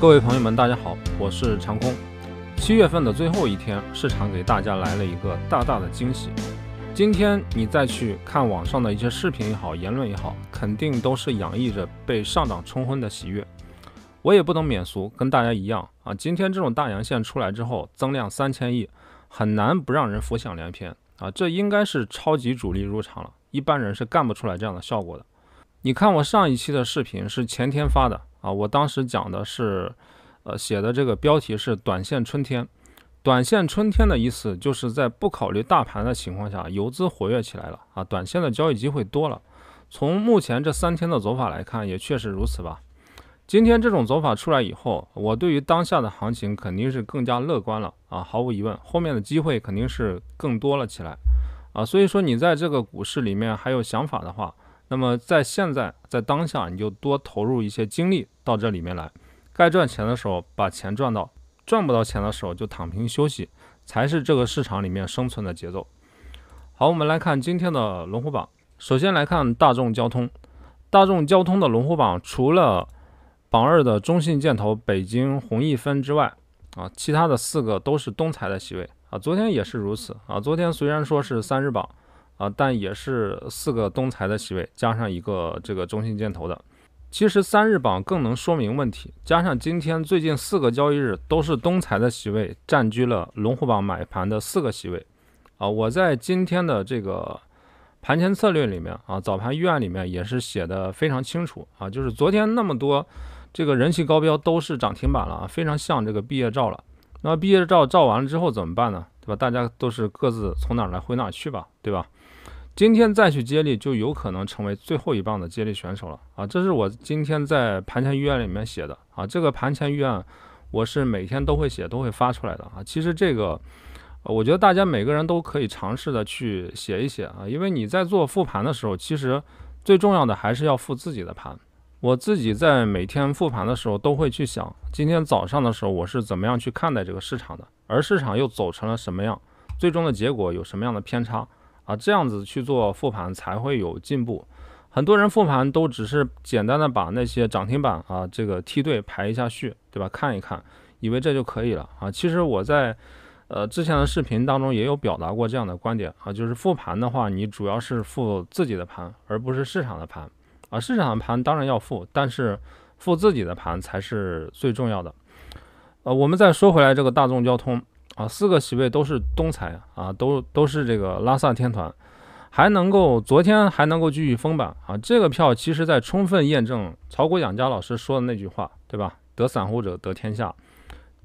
各位朋友们，大家好，我是长空。七月份的最后一天，市场给大家来了一个大大的惊喜。今天你再去看网上的一些视频也好，言论也好，肯定都是洋溢着被上涨冲昏的喜悦。我也不能免俗，跟大家一样啊。今天这种大阳线出来之后，增量三千亿，很难不让人浮想联翩啊。这应该是超级主力入场了，一般人是干不出来这样的效果的。你看我上一期的视频是前天发的。啊，我当时讲的是，呃，写的这个标题是“短线春天”，“短线春天”的意思就是在不考虑大盘的情况下，游资活跃起来了啊，短线的交易机会多了。从目前这三天的走法来看，也确实如此吧？今天这种走法出来以后，我对于当下的行情肯定是更加乐观了啊，毫无疑问，后面的机会肯定是更多了起来啊。所以说，你在这个股市里面还有想法的话，那么在现在，在当下，你就多投入一些精力到这里面来，该赚钱的时候把钱赚到，赚不到钱的时候就躺平休息，才是这个市场里面生存的节奏。好，我们来看今天的龙虎榜。首先来看大众交通，大众交通的龙虎榜除了榜二的中信建投、北京宏益分之外，啊，其他的四个都是东财的席位啊。昨天也是如此啊。昨天虽然说是三日榜。啊，但也是四个东财的席位加上一个这个中信建投的，其实三日榜更能说明问题。加上今天最近四个交易日都是东财的席位占据了龙虎榜买盘的四个席位。啊，我在今天的这个盘前策略里面啊，早盘预案里面也是写的非常清楚啊，就是昨天那么多这个人气高标都是涨停板了啊，非常像这个毕业照了。那毕业照照完了之后怎么办呢？对吧？大家都是各自从哪儿来回哪儿去吧，对吧？今天再去接力，就有可能成为最后一棒的接力选手了啊！这是我今天在盘前预案里面写的啊。这个盘前预案我是每天都会写，都会发出来的啊。其实这个，我觉得大家每个人都可以尝试的去写一写啊。因为你在做复盘的时候，其实最重要的还是要复自己的盘。我自己在每天复盘的时候，都会去想今天早上的时候我是怎么样去看待这个市场的，而市场又走成了什么样，最终的结果有什么样的偏差。啊，这样子去做复盘才会有进步。很多人复盘都只是简单的把那些涨停板啊，这个梯队排一下序，对吧？看一看，以为这就可以了啊。其实我在呃之前的视频当中也有表达过这样的观点啊，就是复盘的话，你主要是复自己的盘，而不是市场的盘啊。市场的盘当然要复，但是复自己的盘才是最重要的。呃，我们再说回来这个大众交通。啊，四个席位都是东财啊，都都是这个拉萨天团，还能够昨天还能够继续封板啊，这个票其实，在充分验证炒股养家老师说的那句话，对吧？得散户者得天下，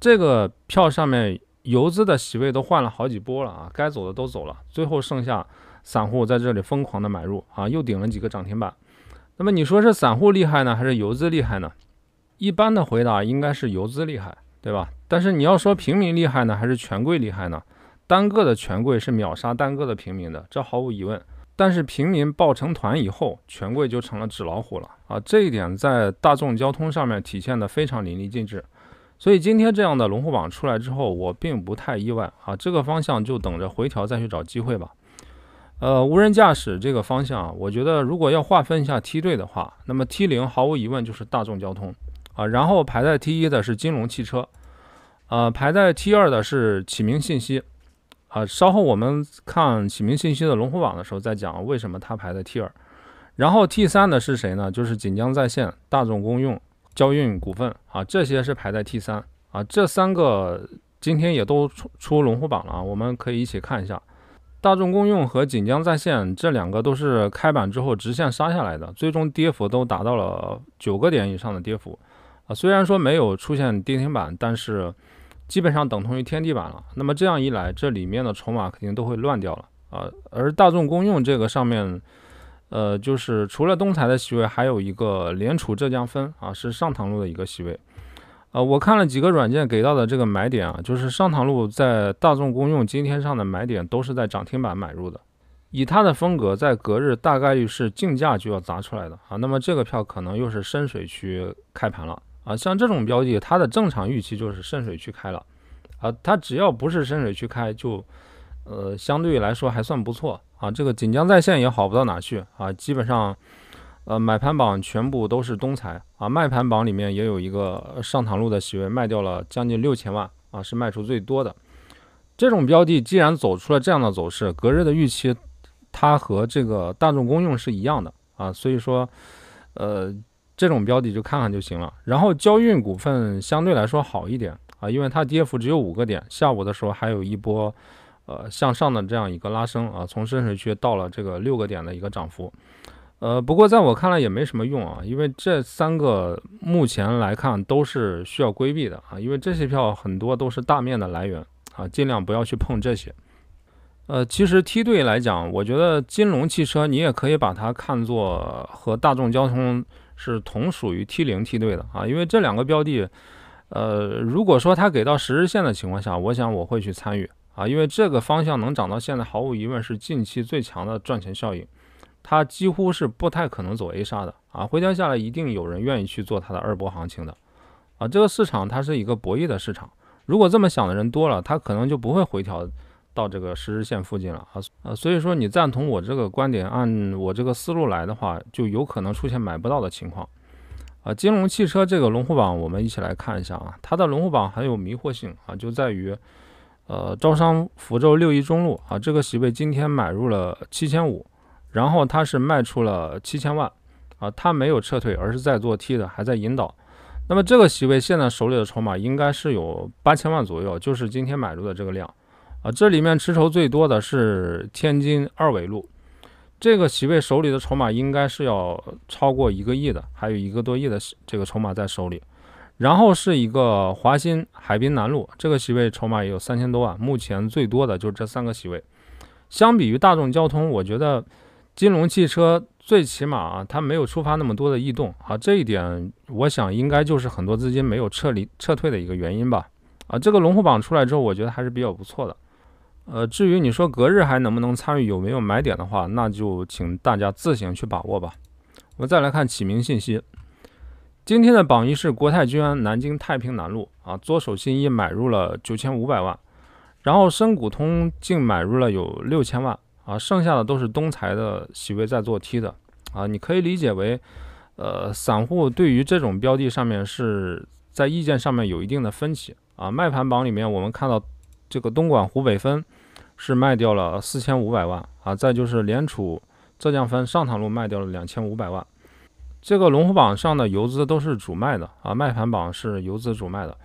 这个票上面游资的席位都换了好几波了啊，该走的都走了，最后剩下散户在这里疯狂的买入啊，又顶了几个涨停板，那么你说是散户厉害呢，还是游资厉害呢？一般的回答应该是游资厉害。对吧？但是你要说平民厉害呢，还是权贵厉害呢？单个的权贵是秒杀单个的平民的，这毫无疑问。但是平民抱成团以后，权贵就成了纸老虎了啊！这一点在大众交通上面体现得非常淋漓尽致。所以今天这样的龙虎榜出来之后，我并不太意外啊。这个方向就等着回调再去找机会吧。呃，无人驾驶这个方向，我觉得如果要划分一下梯队的话，那么 T 零毫无疑问就是大众交通。啊，然后排在 T 一的是金龙汽车，呃，排在 T 二的是启明信息，啊，稍后我们看启明信息的龙虎榜的时候再讲为什么它排在 T 二。然后 T 三的是谁呢？就是锦江在线、大众公用、交运股份啊，这些是排在 T 三啊。这三个今天也都出出龙虎榜了，我们可以一起看一下。大众公用和锦江在线这两个都是开板之后直线杀下来的，最终跌幅都达到了九个点以上的跌幅。啊，虽然说没有出现跌停板，但是基本上等同于天地板了。那么这样一来，这里面的筹码肯定都会乱掉了啊。而大众公用这个上面，呃，就是除了东财的席位，还有一个联储浙江分啊，是上塘路的一个席位啊。我看了几个软件给到的这个买点啊，就是上塘路在大众公用今天上的买点都是在涨停板买入的，以它的风格，在隔日大概率是竞价就要砸出来的啊。那么这个票可能又是深水区开盘了。啊，像这种标的，它的正常预期就是深水区开了，啊，它只要不是深水区开，就呃，相对来说还算不错啊。这个锦江在线也好不到哪去啊，基本上，呃，买盘榜全部都是东财啊，卖盘榜里面也有一个上塘路的席位卖掉了将近六千万啊，是卖出最多的。这种标的既然走出了这样的走势，隔日的预期它和这个大众公用是一样的啊，所以说，呃。这种标的就看看就行了。然后交运股份相对来说好一点啊，因为它跌幅只有五个点，下午的时候还有一波呃向上的这样一个拉升啊，从深水区到了这个六个点的一个涨幅。呃，不过在我看来也没什么用啊，因为这三个目前来看都是需要规避的啊，因为这些票很多都是大面的来源啊，尽量不要去碰这些。呃，其实梯队来讲，我觉得金龙汽车你也可以把它看作和大众交通。是同属于 T 零梯队的啊，因为这两个标的，呃，如果说它给到十日线的情况下，我想我会去参与啊，因为这个方向能涨到现在，毫无疑问是近期最强的赚钱效应，它几乎是不太可能走 A 杀的啊，回调下来一定有人愿意去做它的二波行情的啊，这个市场它是一个博弈的市场，如果这么想的人多了，它可能就不会回调。到这个实时线附近了啊，呃，所以说你赞同我这个观点，按我这个思路来的话，就有可能出现买不到的情况啊。金融汽车这个龙虎榜，我们一起来看一下啊。它的龙虎榜很有迷惑性啊，就在于，呃，招商福州六一中路啊，这个席位今天买入了七千五，然后它是卖出了七千万啊，它没有撤退，而是在做 T 的，还在引导。那么这个席位现在手里的筹码应该是有八千万左右，就是今天买入的这个量。啊，这里面持筹最多的是天津二纬路，这个席位手里的筹码应该是要超过一个亿的，还有一个多亿的这个筹码在手里。然后是一个华新海滨南路，这个席位筹码也有三千多万。目前最多的就是这三个席位。相比于大众交通，我觉得金龙汽车最起码啊，它没有触发那么多的异动啊，这一点我想应该就是很多资金没有撤离撤退的一个原因吧。啊，这个龙虎榜出来之后，我觉得还是比较不错的。呃，至于你说隔日还能不能参与，有没有买点的话，那就请大家自行去把握吧。我们再来看启明信息，今天的榜一是国泰君安南京太平南路啊，左手新一买入了九千五百万，然后深股通净买入了有六千万啊，剩下的都是东财的席位在做 T 的啊，你可以理解为，呃，散户对于这种标的上面是在意见上面有一定的分歧啊。卖盘榜里面我们看到这个东莞湖北分。是卖掉了四千五百万啊，再就是联储浙江分上塘路卖掉了两千五百万，这个龙虎榜上的游资都是主卖的啊，卖盘榜是游资主卖的，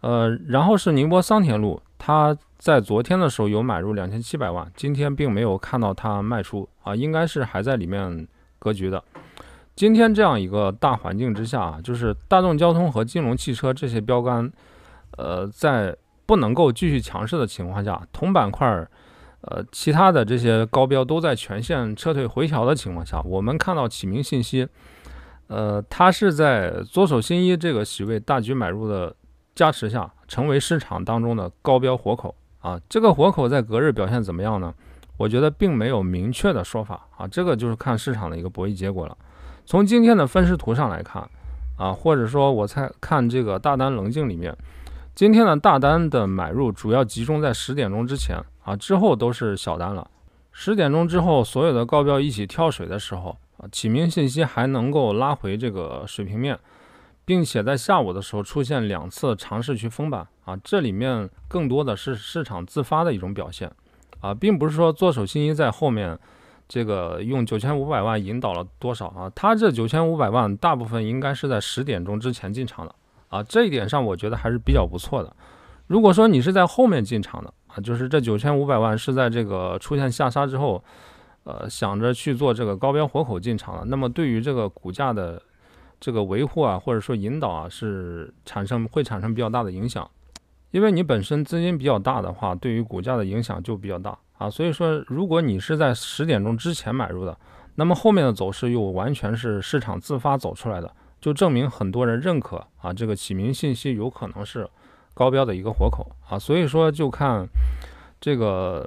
呃，然后是宁波桑田路，他在昨天的时候有买入两千七百万，今天并没有看到它卖出啊，应该是还在里面格局的。今天这样一个大环境之下啊，就是大众交通和金融汽车这些标杆，呃，在。不能够继续强势的情况下，同板块呃，其他的这些高标都在全线撤退回调的情况下，我们看到启明信息，呃，它是在左手新一这个席位大举买入的加持下，成为市场当中的高标活口啊。这个活口在隔日表现怎么样呢？我觉得并没有明确的说法啊，这个就是看市场的一个博弈结果了。从今天的分时图上来看啊，或者说我在看这个大单棱镜里面。今天的大单的买入主要集中在十点钟之前啊，之后都是小单了。十点钟之后，所有的高标一起跳水的时候啊，启明信息还能够拉回这个水平面，并且在下午的时候出现两次尝试去封板啊，这里面更多的是市场自发的一种表现啊，并不是说做手信息在后面这个用九千五百万引导了多少啊，他这九千五百万大部分应该是在十点钟之前进场的。啊，这一点上我觉得还是比较不错的。如果说你是在后面进场的啊，就是这九千五百万是在这个出现下杀之后，呃，想着去做这个高标活口进场了，那么对于这个股价的这个维护啊，或者说引导啊，是产生会产生比较大的影响。因为你本身资金比较大的话，对于股价的影响就比较大啊。所以说，如果你是在十点钟之前买入的，那么后面的走势又完全是市场自发走出来的。就证明很多人认可啊，这个启明信息有可能是高标的一个活口啊，所以说就看这个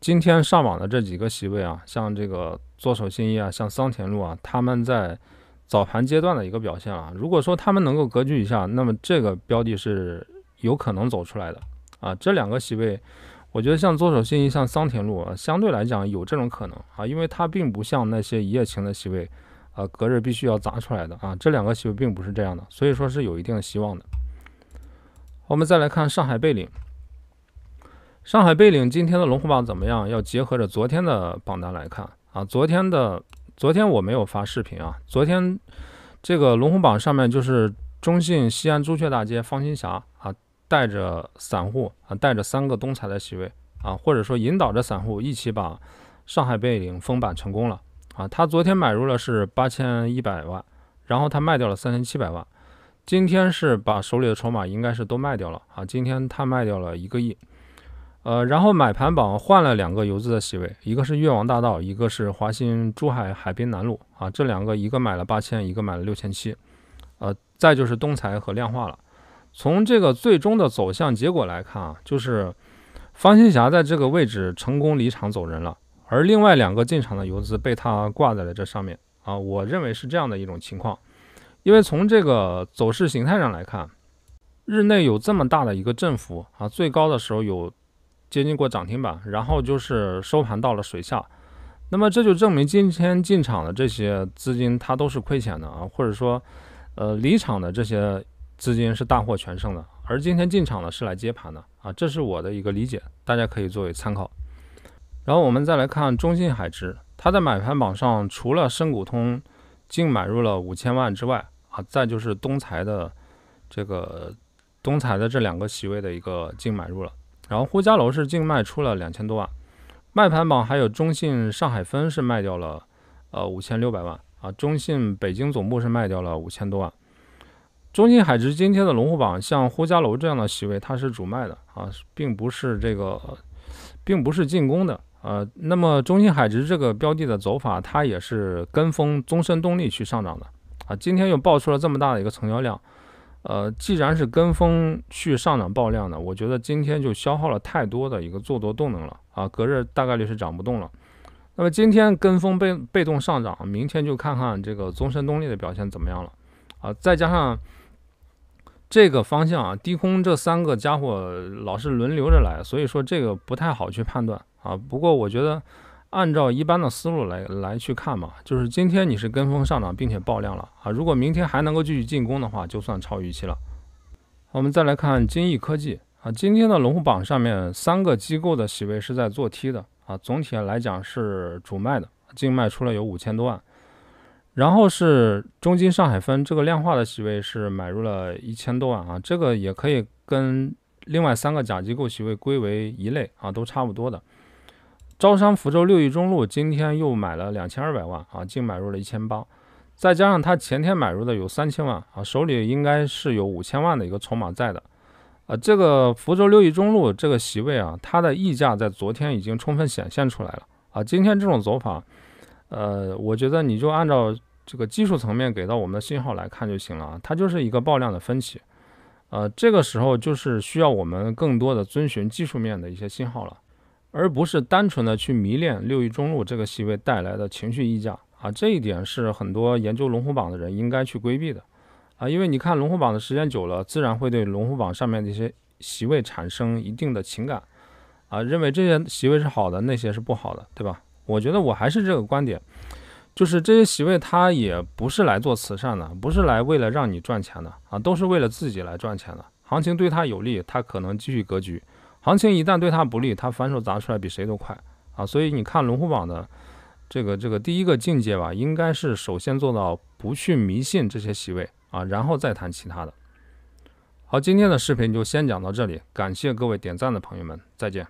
今天上网的这几个席位啊，像这个左手新一啊，像桑田路啊，他们在早盘阶段的一个表现啊，如果说他们能够格局一下，那么这个标的是有可能走出来的啊。这两个席位，我觉得像左手新一、像桑田路，啊，相对来讲有这种可能啊，因为它并不像那些一夜情的席位。啊，隔日必须要砸出来的啊，这两个席位并不是这样的，所以说是有一定的希望的。我们再来看上海贝岭，上海贝岭今天的龙虎榜怎么样？要结合着昨天的榜单来看啊。昨天的昨天我没有发视频啊，昨天这个龙虎榜上面就是中信西安朱雀大街方新霞啊，带着散户啊，带着三个东财的席位啊，或者说引导着散户一起把上海贝岭封板成功了。啊，他昨天买入了是八千一百万，然后他卖掉了三千七百万，今天是把手里的筹码应该是都卖掉了啊。今天他卖掉了一个亿，呃，然后买盘榜换了两个游资的席位，一个是越王大道，一个是华新珠海海滨南路啊。这两个一个买了八千，一个买了六千七，呃，再就是东财和量化了。从这个最终的走向结果来看啊，就是方新霞在这个位置成功离场走人了。而另外两个进场的游资被它挂在了这上面啊，我认为是这样的一种情况，因为从这个走势形态上来看，日内有这么大的一个振幅啊，最高的时候有接近过涨停板，然后就是收盘到了水下，那么这就证明今天进场的这些资金它都是亏钱的啊，或者说，呃，离场的这些资金是大获全胜的，而今天进场的是来接盘的啊，这是我的一个理解，大家可以作为参考。然后我们再来看中信海直，它在买盘榜上除了深股通净买入了五千万之外，啊，再就是东财的这个东财的这两个席位的一个净买入了。然后呼家楼是净卖出了两千多万，卖盘榜还有中信上海分是卖掉了呃五千六百万啊，中信北京总部是卖掉了五千多万。中信海直今天的龙虎榜像呼家楼这样的席位，它是主卖的啊，并不是这个，并不是进攻的。呃，那么中芯海直这个标的的走法，它也是跟风中申动力去上涨的啊。今天又爆出了这么大的一个成交量，呃，既然是跟风去上涨爆量的，我觉得今天就消耗了太多的一个做多动能了啊。隔日大概率是涨不动了。那么今天跟风被被动上涨，明天就看看这个中申动力的表现怎么样了啊。再加上。这个方向啊，低空这三个家伙老是轮流着来，所以说这个不太好去判断啊。不过我觉得按照一般的思路来来去看嘛，就是今天你是跟风上涨并且爆量了啊，如果明天还能够继续进攻的话，就算超预期了。我们再来看金逸科技啊，今天的龙虎榜上面三个机构的席位是在做 T 的啊，总体来讲是主卖的，净卖出了有五千多万。然后是中金上海分这个量化的席位是买入了一千多万啊，这个也可以跟另外三个甲机构席位归为一类啊，都差不多的。招商福州六一中路今天又买了两千二百万啊，净买入了一千八，再加上他前天买入的有三千万啊，手里应该是有五千万的一个筹码在的。啊，这个福州六一中路这个席位啊，它的溢价在昨天已经充分显现出来了啊，今天这种走法。呃，我觉得你就按照这个技术层面给到我们的信号来看就行了啊，它就是一个爆量的分歧，呃，这个时候就是需要我们更多的遵循技术面的一些信号了，而不是单纯的去迷恋六一中路这个席位带来的情绪溢价啊，这一点是很多研究龙虎榜的人应该去规避的啊，因为你看龙虎榜的时间久了，自然会对龙虎榜上面的一些席位产生一定的情感啊，认为这些席位是好的，那些是不好的，对吧？我觉得我还是这个观点，就是这些席位他也不是来做慈善的，不是来为了让你赚钱的啊，都是为了自己来赚钱的。行情对他有利，他可能继续格局；行情一旦对他不利，他反手砸出来比谁都快啊！所以你看龙虎榜的这个这个第一个境界吧，应该是首先做到不去迷信这些席位啊，然后再谈其他的。好，今天的视频就先讲到这里，感谢各位点赞的朋友们，再见。